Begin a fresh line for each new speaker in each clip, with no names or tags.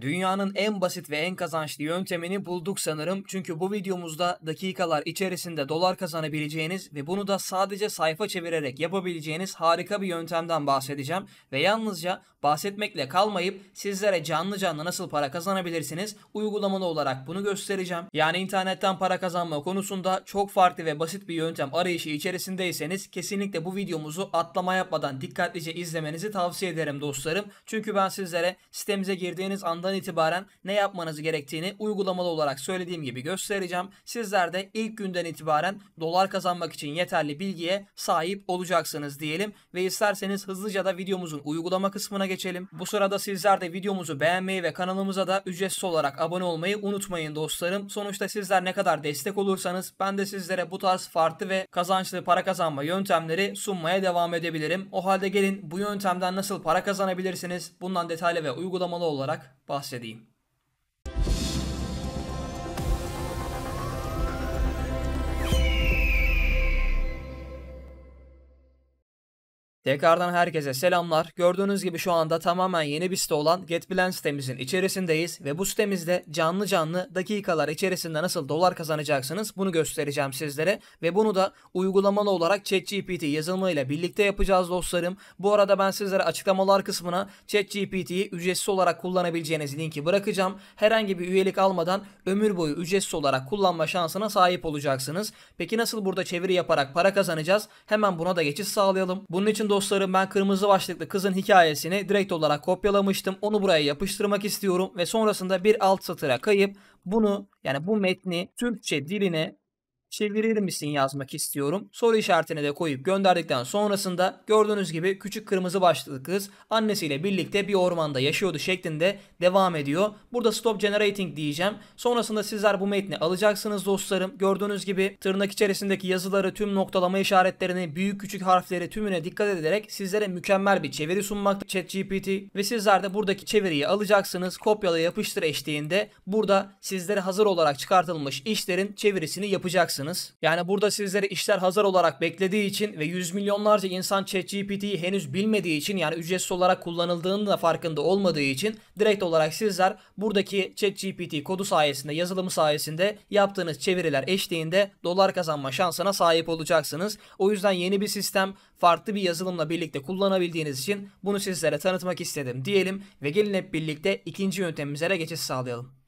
Dünyanın en basit ve en kazançlı yöntemini bulduk sanırım çünkü bu videomuzda dakikalar içerisinde dolar kazanabileceğiniz ve bunu da sadece sayfa çevirerek yapabileceğiniz harika bir yöntemden bahsedeceğim ve yalnızca bahsetmekle kalmayıp sizlere canlı canlı nasıl para kazanabilirsiniz uygulamalı olarak bunu göstereceğim. Yani internetten para kazanma konusunda çok farklı ve basit bir yöntem arayışı içerisindeyseniz kesinlikle bu videomuzu atlama yapmadan dikkatlice izlemenizi tavsiye ederim dostlarım. Çünkü ben sizlere sitemize girdiğiniz anda andan itibaren ne yapmanız gerektiğini uygulamalı olarak söylediğim gibi göstereceğim. Sizler de ilk günden itibaren dolar kazanmak için yeterli bilgiye sahip olacaksınız diyelim ve isterseniz hızlıca da videomuzun uygulama kısmına geçelim. Bu sırada sizler de videomuzu beğenmeyi ve kanalımıza da ücretsiz olarak abone olmayı unutmayın dostlarım. Sonuçta sizler ne kadar destek olursanız ben de sizlere bu tarz farklı ve kazançlı para kazanma yöntemleri sunmaya devam edebilirim. O halde gelin bu yöntemden nasıl para kazanabilirsiniz bundan detaylı ve uygulamalı olarak bahsedeyim. Tekrardan herkese selamlar. Gördüğünüz gibi şu anda tamamen yeni bir site olan GetBilen sitemizin içerisindeyiz ve bu sitemizde canlı canlı dakikalar içerisinde nasıl dolar kazanacaksınız bunu göstereceğim sizlere ve bunu da uygulamalı olarak ChatGPT yazılımıyla birlikte yapacağız dostlarım. Bu arada ben sizlere açıklamalar kısmına ChatGPT'yi ücretsiz olarak kullanabileceğiniz linki bırakacağım. Herhangi bir üyelik almadan ömür boyu ücretsiz olarak kullanma şansına sahip olacaksınız. Peki nasıl burada çeviri yaparak para kazanacağız? Hemen buna da geçiş sağlayalım. Bunun için dostlarım ben kırmızı başlıklı kızın hikayesini direkt olarak kopyalamıştım. Onu buraya yapıştırmak istiyorum ve sonrasında bir alt satıra kayıp bunu yani bu metni Türkçe diline çevirir misin yazmak istiyorum. Soru işaretini de koyup gönderdikten sonrasında gördüğünüz gibi küçük kırmızı başlıklı kız annesiyle birlikte bir ormanda yaşıyordu şeklinde devam ediyor. Burada stop generating diyeceğim. Sonrasında sizler bu metni alacaksınız dostlarım. Gördüğünüz gibi tırnak içerisindeki yazıları tüm noktalama işaretlerini büyük küçük harfleri tümüne dikkat ederek sizlere mükemmel bir çeviri sunmakta ChatGPT ve sizler de buradaki çeviriyi alacaksınız. Kopyala yapıştır eşliğinde burada sizlere hazır olarak çıkartılmış işlerin çevirisini yapacaksınız alacaksınız. Yani burada sizlere işler hazır olarak beklediği için ve yüz milyonlarca insan ChatGPT'yi henüz bilmediği için yani ücretsiz olarak kullanıldığının da farkında olmadığı için direkt olarak sizler buradaki ChatGPT kodu sayesinde, yazılımı sayesinde yaptığınız çeviriler eşliğinde dolar kazanma şansına sahip olacaksınız. O yüzden yeni bir sistem farklı bir yazılımla birlikte kullanabildiğiniz için bunu sizlere tanıtmak istedim diyelim ve gelin hep birlikte ikinci yöntemimize geçiş sağlayalım.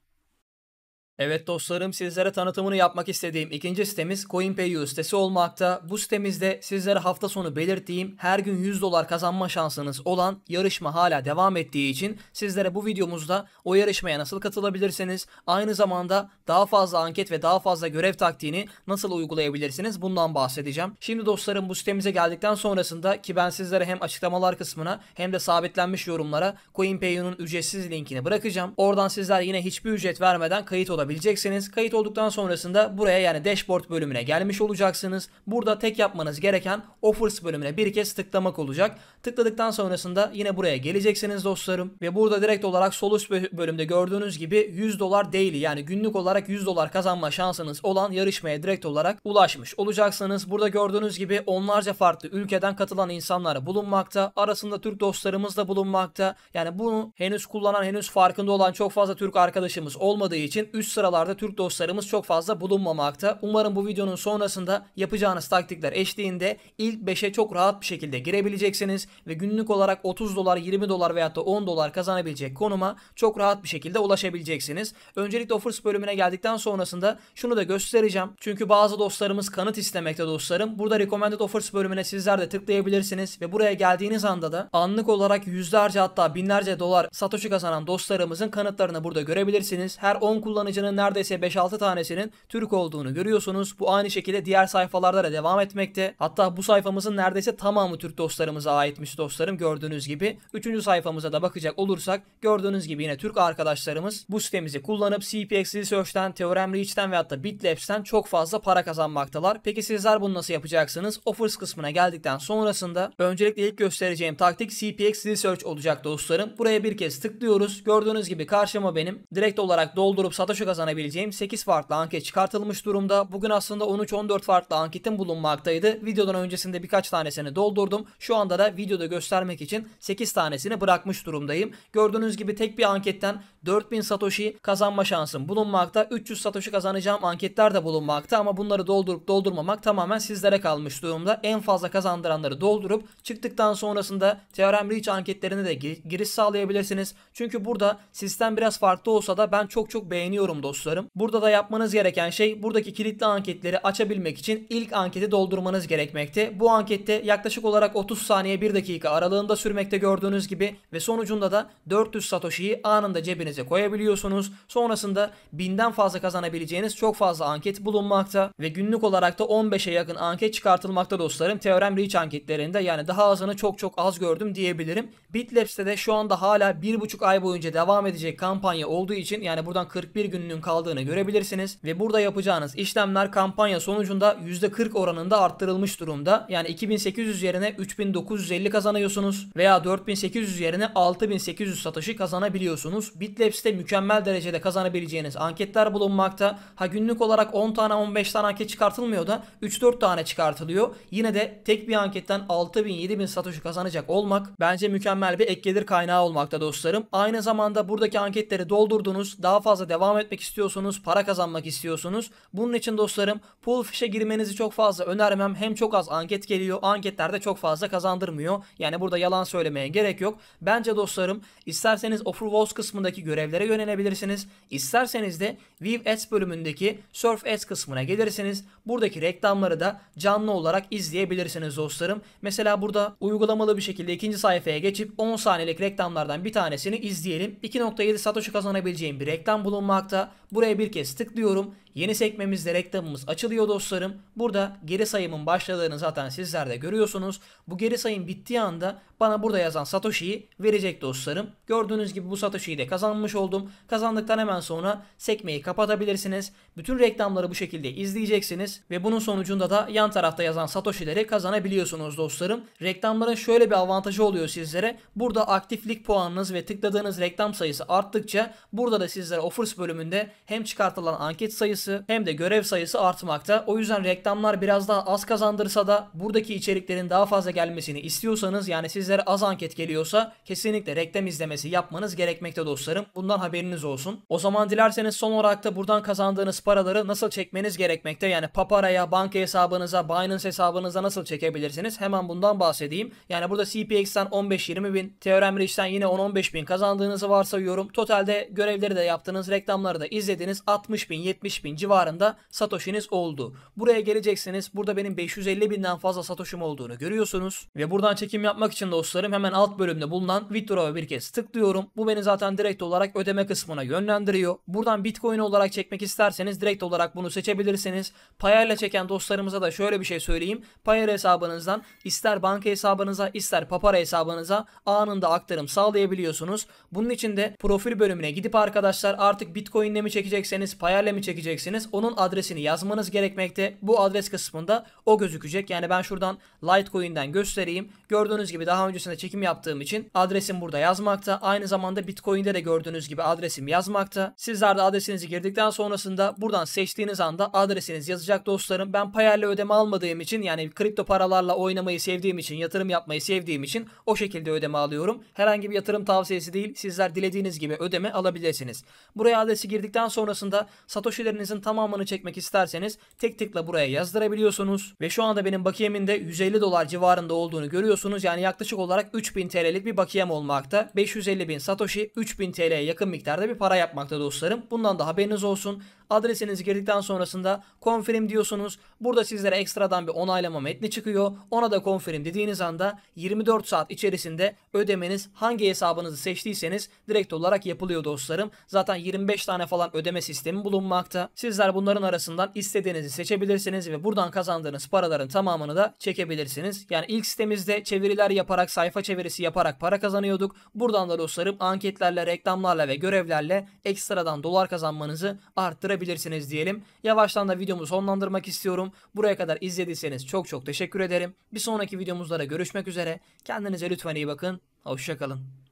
Evet dostlarım sizlere tanıtımını yapmak istediğim ikinci sitemiz CoinPayU sitesi olmakta. Bu sitemizde sizlere hafta sonu belirttiğim her gün 100 dolar kazanma şansınız olan yarışma hala devam ettiği için sizlere bu videomuzda o yarışmaya nasıl katılabilirsiniz, aynı zamanda daha fazla anket ve daha fazla görev taktiğini nasıl uygulayabilirsiniz bundan bahsedeceğim. Şimdi dostlarım bu sitemize geldikten sonrasında ki ben sizlere hem açıklamalar kısmına hem de sabitlenmiş yorumlara CoinPayU'nun ücretsiz linkini bırakacağım. Oradan sizler yine hiçbir ücret vermeden kayıt olabilirsiniz olabileceksiniz. Kayıt olduktan sonrasında buraya yani dashboard bölümüne gelmiş olacaksınız. Burada tek yapmanız gereken offers bölümüne bir kez tıklamak olacak. Tıkladıktan sonrasında yine buraya geleceksiniz dostlarım. Ve burada direkt olarak sol üst bölümde gördüğünüz gibi 100 dolar daily yani günlük olarak 100 dolar kazanma şansınız olan yarışmaya direkt olarak ulaşmış olacaksınız. Burada gördüğünüz gibi onlarca farklı ülkeden katılan insanlar bulunmakta. Arasında Türk dostlarımız da bulunmakta. Yani bunu henüz kullanan henüz farkında olan çok fazla Türk arkadaşımız olmadığı için üst sıralarda Türk dostlarımız çok fazla bulunmamakta. Umarım bu videonun sonrasında yapacağınız taktikler eşliğinde ilk 5'e çok rahat bir şekilde girebileceksiniz ve günlük olarak 30 dolar, 20 dolar veyahut da 10 dolar kazanabilecek konuma çok rahat bir şekilde ulaşabileceksiniz. Öncelikle offers bölümüne geldikten sonrasında şunu da göstereceğim. Çünkü bazı dostlarımız kanıt istemekte dostlarım. Burada recommended offers bölümüne sizler de tıklayabilirsiniz ve buraya geldiğiniz anda da anlık olarak yüzlerce hatta binlerce dolar satoshi kazanan dostlarımızın kanıtlarını burada görebilirsiniz. Her 10 kullanıcının sayfalarının neredeyse 5-6 tanesinin Türk olduğunu görüyorsunuz. Bu aynı şekilde diğer sayfalarda da devam etmekte. Hatta bu sayfamızın neredeyse tamamı Türk dostlarımıza aitmiş dostlarım gördüğünüz gibi. Üçüncü sayfamıza da bakacak olursak gördüğünüz gibi yine Türk arkadaşlarımız bu sitemizi kullanıp CPX Research'ten, Theorem Reach'ten ve hatta Bitlabs'ten çok fazla para kazanmaktalar. Peki sizler bunu nasıl yapacaksınız? Offers kısmına geldikten sonrasında öncelikle ilk göstereceğim taktik CPX Research olacak dostlarım. Buraya bir kez tıklıyoruz. Gördüğünüz gibi karşıma benim direkt olarak doldurup satış kazanabileceğim 8 farklı anket çıkartılmış durumda. Bugün aslında 13-14 farklı anketim bulunmaktaydı. Videodan öncesinde birkaç tanesini doldurdum. Şu anda da videoda göstermek için 8 tanesini bırakmış durumdayım. Gördüğünüz gibi tek bir anketten 4000 Satoshi kazanma şansım bulunmakta. 300 Satoshi kazanacağım anketler de bulunmakta ama bunları doldurup doldurmamak tamamen sizlere kalmış durumda. En fazla kazandıranları doldurup çıktıktan sonrasında TRM Reach anketlerine de giriş sağlayabilirsiniz. Çünkü burada sistem biraz farklı olsa da ben çok çok beğeniyorum dostlarım. Burada da yapmanız gereken şey buradaki kilitli anketleri açabilmek için ilk anketi doldurmanız gerekmekte. Bu ankette yaklaşık olarak 30 saniye 1 dakika aralığında sürmekte gördüğünüz gibi ve sonucunda da 400 Satoshi'yi anında cebinize listenize koyabiliyorsunuz. Sonrasında binden fazla kazanabileceğiniz çok fazla anket bulunmakta ve günlük olarak da 15'e yakın anket çıkartılmakta dostlarım. Teorem Reach anketlerinde yani daha azını çok çok az gördüm diyebilirim. Bitlabs'te de şu anda hala 1,5 ay boyunca devam edecek kampanya olduğu için yani buradan 41 gününün kaldığını görebilirsiniz ve burada yapacağınız işlemler kampanya sonucunda %40 oranında arttırılmış durumda. Yani 2800 yerine 3950 kazanıyorsunuz veya 4800 yerine 6800 satışı kazanabiliyorsunuz. Bitlabs web site mükemmel derecede kazanabileceğiniz anketler bulunmakta. Ha günlük olarak 10 tane 15 tane anket çıkartılmıyor da 3-4 tane çıkartılıyor. Yine de tek bir anketten 6000-7000 satoshi kazanacak olmak bence mükemmel bir ek gelir kaynağı olmakta dostlarım. Aynı zamanda buradaki anketleri doldurdunuz. Daha fazla devam etmek istiyorsunuz. Para kazanmak istiyorsunuz. Bunun için dostlarım fişe girmenizi çok fazla önermem. Hem çok az anket geliyor. Anketlerde çok fazla kazandırmıyor. Yani burada yalan söylemeye gerek yok. Bence dostlarım isterseniz offer walls kısmındaki görevlere yönelebilirsiniz. İsterseniz de View Ads bölümündeki Surf Ads kısmına gelirsiniz. Buradaki reklamları da canlı olarak izleyebilirsiniz dostlarım. Mesela burada uygulamalı bir şekilde ikinci sayfaya geçip 10 saniyelik reklamlardan bir tanesini izleyelim. 2.7 Satoshi kazanabileceğim bir reklam bulunmakta. Buraya bir kez tıklıyorum Yeni sekmemizde reklamımız açılıyor dostlarım. Burada geri sayımın başladığını zaten sizler de görüyorsunuz. Bu geri sayım bittiği anda bana burada yazan Satoshi'yi verecek dostlarım. Gördüğünüz gibi bu Satoshi'yi de kazanmış oldum. Kazandıktan hemen sonra sekmeyi kapatabilirsiniz. Bütün reklamları bu şekilde izleyeceksiniz. Ve bunun sonucunda da yan tarafta yazan Satoshi'leri kazanabiliyorsunuz dostlarım. Reklamların şöyle bir avantajı oluyor sizlere. Burada aktiflik puanınız ve tıkladığınız reklam sayısı arttıkça burada da sizlere offers bölümünde hem çıkartılan anket sayısı sayısı hem de görev sayısı artmakta. O yüzden reklamlar biraz daha az kazandırsa da buradaki içeriklerin daha fazla gelmesini istiyorsanız yani sizlere az anket geliyorsa kesinlikle reklam izlemesi yapmanız gerekmekte dostlarım. Bundan haberiniz olsun. O zaman dilerseniz son olarak da buradan kazandığınız paraları nasıl çekmeniz gerekmekte? Yani Papara'ya, banka hesabınıza, Binance hesabınıza nasıl çekebilirsiniz? Hemen bundan bahsedeyim. Yani burada CPX'ten 15-20 bin, Theorem Rich'ten yine 10-15 bin kazandığınızı varsayıyorum. Totalde görevleri de yaptığınız, reklamları da izlediğiniz 60 bin, 70 bin civarında satoshiniz oldu. Buraya geleceksiniz. Burada benim 550 binden fazla satoshim olduğunu görüyorsunuz. Ve buradan çekim yapmak için dostlarım hemen alt bölümde bulunan withdraw'a bir kez tıklıyorum. Bu beni zaten direkt olarak ödeme kısmına yönlendiriyor. Buradan bitcoin olarak çekmek isterseniz direkt olarak bunu seçebilirsiniz. Payarla çeken dostlarımıza da şöyle bir şey söyleyeyim. Payar hesabınızdan ister banka hesabınıza ister papara hesabınıza anında aktarım sağlayabiliyorsunuz. Bunun için de profil bölümüne gidip arkadaşlar artık bitcoin'le mi çekecekseniz payarla mi çekeceksiniz göreceksiniz. Onun adresini yazmanız gerekmekte. Bu adres kısmında o gözükecek. Yani ben şuradan Litecoin'den göstereyim. Gördüğünüz gibi daha öncesinde çekim yaptığım için adresim burada yazmakta. Aynı zamanda Bitcoin'de de gördüğünüz gibi adresim yazmakta. Sizler de adresinizi girdikten sonrasında buradan seçtiğiniz anda adresiniz yazacak dostlarım. Ben payerle ödeme almadığım için yani kripto paralarla oynamayı sevdiğim için, yatırım yapmayı sevdiğim için o şekilde ödeme alıyorum. Herhangi bir yatırım tavsiyesi değil. Sizler dilediğiniz gibi ödeme alabilirsiniz. Buraya adresi girdikten sonrasında Satoshi'leriniz bakiyenizin tamamını çekmek isterseniz tek tıkla buraya yazdırabiliyorsunuz. Ve şu anda benim bakiyemin de 150 dolar civarında olduğunu görüyorsunuz. Yani yaklaşık olarak 3000 TL'lik bir bakiyem olmakta. 550 bin Satoshi 3000 TL'ye yakın miktarda bir para yapmakta dostlarım. Bundan da haberiniz olsun. Adresinizi girdikten sonrasında confirm diyorsunuz. Burada sizlere ekstradan bir onaylama metni çıkıyor. Ona da confirm dediğiniz anda 24 saat içerisinde ödemeniz hangi hesabınızı seçtiyseniz direkt olarak yapılıyor dostlarım. Zaten 25 tane falan ödeme sistemi bulunmakta. Sizler bunların arasından istediğinizi seçebilirsiniz ve buradan kazandığınız paraların tamamını da çekebilirsiniz. Yani ilk sitemizde çeviriler yaparak sayfa çevirisi yaparak para kazanıyorduk. Buradan da dostlarım anketlerle, reklamlarla ve görevlerle ekstradan dolar kazanmanızı arttırabilirsiniz görebilirsiniz diyelim. Yavaştan da videomu sonlandırmak istiyorum. Buraya kadar izlediyseniz çok çok teşekkür ederim. Bir sonraki videomuzda da görüşmek üzere. Kendinize lütfen iyi bakın. Hoşçakalın.